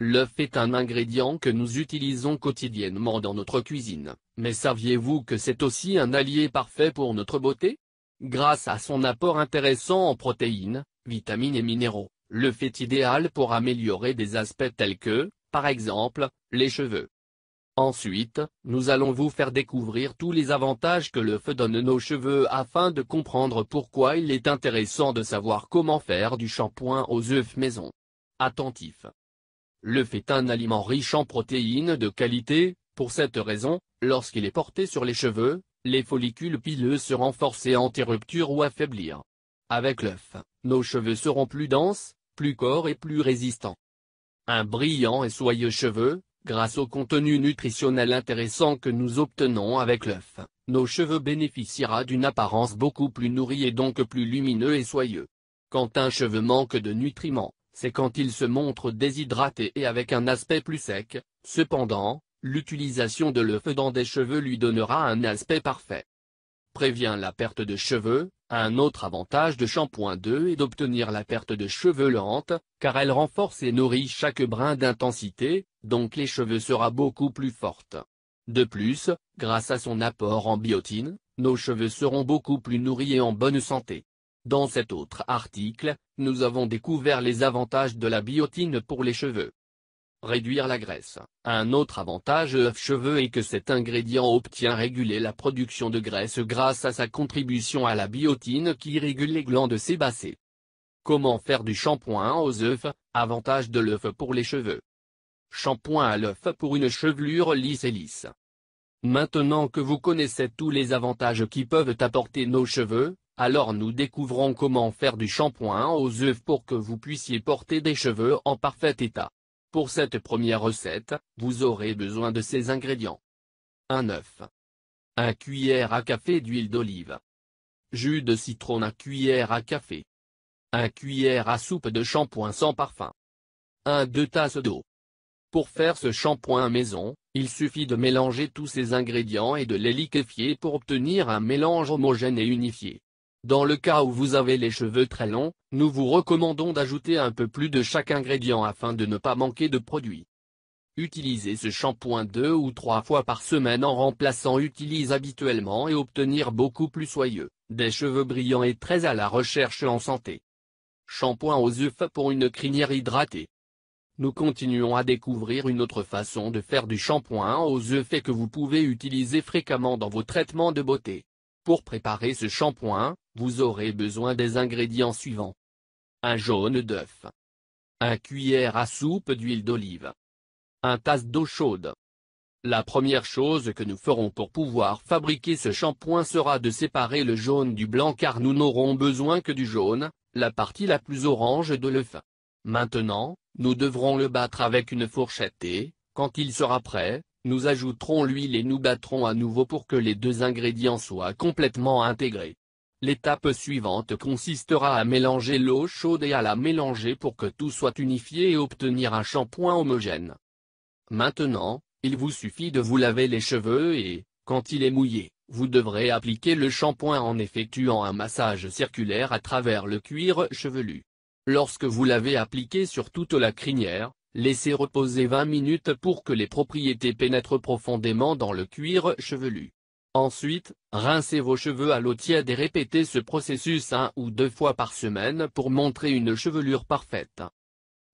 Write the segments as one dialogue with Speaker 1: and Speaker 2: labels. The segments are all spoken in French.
Speaker 1: L'œuf est un ingrédient que nous utilisons quotidiennement dans notre cuisine, mais saviez-vous que c'est aussi un allié parfait pour notre beauté Grâce à son apport intéressant en protéines, vitamines et minéraux, l'œuf est idéal pour améliorer des aspects tels que, par exemple, les cheveux. Ensuite, nous allons vous faire découvrir tous les avantages que l'œuf donne nos cheveux afin de comprendre pourquoi il est intéressant de savoir comment faire du shampoing aux œufs maison. Attentif L'œuf est un aliment riche en protéines de qualité, pour cette raison, lorsqu'il est porté sur les cheveux, les follicules pileux se renforcent et anti-rupture ou affaiblir. Avec l'œuf, nos cheveux seront plus denses, plus corps et plus résistants. Un brillant et soyeux cheveu, grâce au contenu nutritionnel intéressant que nous obtenons avec l'œuf, nos cheveux bénéficiera d'une apparence beaucoup plus nourrie et donc plus lumineux et soyeux. Quand un cheveu manque de nutriments, c'est quand il se montre déshydraté et avec un aspect plus sec, cependant, l'utilisation de l'œuf dans des cheveux lui donnera un aspect parfait. Prévient la perte de cheveux, un autre avantage de shampoing 2 est d'obtenir la perte de cheveux lente, car elle renforce et nourrit chaque brin d'intensité, donc les cheveux sera beaucoup plus forte. De plus, grâce à son apport en biotine, nos cheveux seront beaucoup plus nourris et en bonne santé. Dans cet autre article, nous avons découvert les avantages de la biotine pour les cheveux. Réduire la graisse. Un autre avantage œuf cheveux est que cet ingrédient obtient réguler la production de graisse grâce à sa contribution à la biotine qui régule les glandes sébacées. Comment faire du shampoing aux œufs Avantage de l'œuf pour les cheveux. Shampoing à l'œuf pour une chevelure lisse et lisse. Maintenant que vous connaissez tous les avantages qui peuvent apporter nos cheveux, alors nous découvrons comment faire du shampoing aux œufs pour que vous puissiez porter des cheveux en parfait état. Pour cette première recette, vous aurez besoin de ces ingrédients. Un œuf. un cuillère à café d'huile d'olive. Jus de citron à cuillère à café. un cuillère à soupe de shampoing sans parfum. 1 2 tasses d'eau. Pour faire ce shampoing maison, il suffit de mélanger tous ces ingrédients et de les liquéfier pour obtenir un mélange homogène et unifié. Dans le cas où vous avez les cheveux très longs, nous vous recommandons d'ajouter un peu plus de chaque ingrédient afin de ne pas manquer de produits. Utilisez ce shampoing deux ou trois fois par semaine en remplaçant utilise habituellement et obtenir beaucoup plus soyeux, des cheveux brillants et très à la recherche en santé. Shampoing aux œufs pour une crinière hydratée. Nous continuons à découvrir une autre façon de faire du shampoing aux œufs et que vous pouvez utiliser fréquemment dans vos traitements de beauté. Pour préparer ce shampoing, vous aurez besoin des ingrédients suivants. Un jaune d'œuf. Un cuillère à soupe d'huile d'olive. Un tasse d'eau chaude. La première chose que nous ferons pour pouvoir fabriquer ce shampoing sera de séparer le jaune du blanc car nous n'aurons besoin que du jaune, la partie la plus orange de l'œuf. Maintenant, nous devrons le battre avec une fourchette et, quand il sera prêt, nous ajouterons l'huile et nous battrons à nouveau pour que les deux ingrédients soient complètement intégrés. L'étape suivante consistera à mélanger l'eau chaude et à la mélanger pour que tout soit unifié et obtenir un shampoing homogène. Maintenant, il vous suffit de vous laver les cheveux et, quand il est mouillé, vous devrez appliquer le shampoing en effectuant un massage circulaire à travers le cuir chevelu. Lorsque vous l'avez appliqué sur toute la crinière, laissez reposer 20 minutes pour que les propriétés pénètrent profondément dans le cuir chevelu. Ensuite, rincez vos cheveux à l'eau tiède et répétez ce processus un ou deux fois par semaine pour montrer une chevelure parfaite.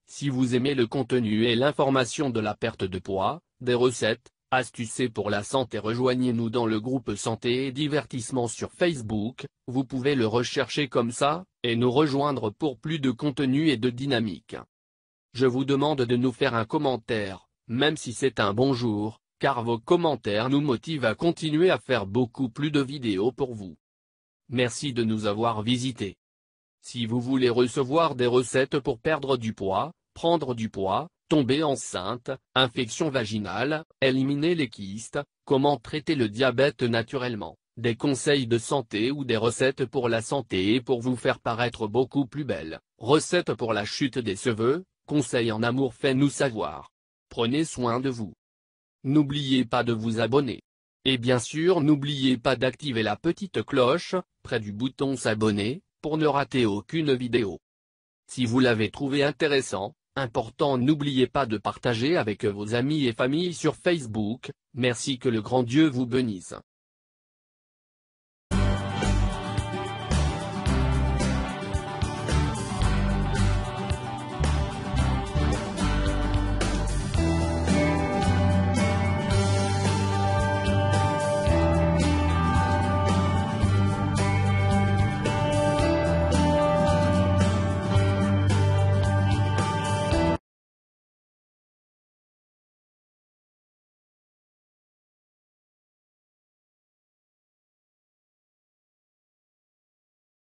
Speaker 1: Si vous aimez le contenu et l'information de la perte de poids, des recettes, astuces pour la santé rejoignez-nous dans le groupe santé et divertissement sur Facebook, vous pouvez le rechercher comme ça, et nous rejoindre pour plus de contenu et de dynamique. Je vous demande de nous faire un commentaire, même si c'est un bonjour, car vos commentaires nous motivent à continuer à faire beaucoup plus de vidéos pour vous. Merci de nous avoir visités. Si vous voulez recevoir des recettes pour perdre du poids, prendre du poids, tomber enceinte, infection vaginale, éliminer les kystes, comment traiter le diabète naturellement, des conseils de santé ou des recettes pour la santé et pour vous faire paraître beaucoup plus belle, recettes pour la chute des cheveux, conseils en amour fait nous savoir. Prenez soin de vous. N'oubliez pas de vous abonner. Et bien sûr n'oubliez pas d'activer la petite cloche, près du bouton s'abonner, pour ne rater aucune vidéo. Si vous l'avez trouvé intéressant, important n'oubliez pas de partager avec vos amis et familles sur Facebook, merci que le grand Dieu vous bénisse.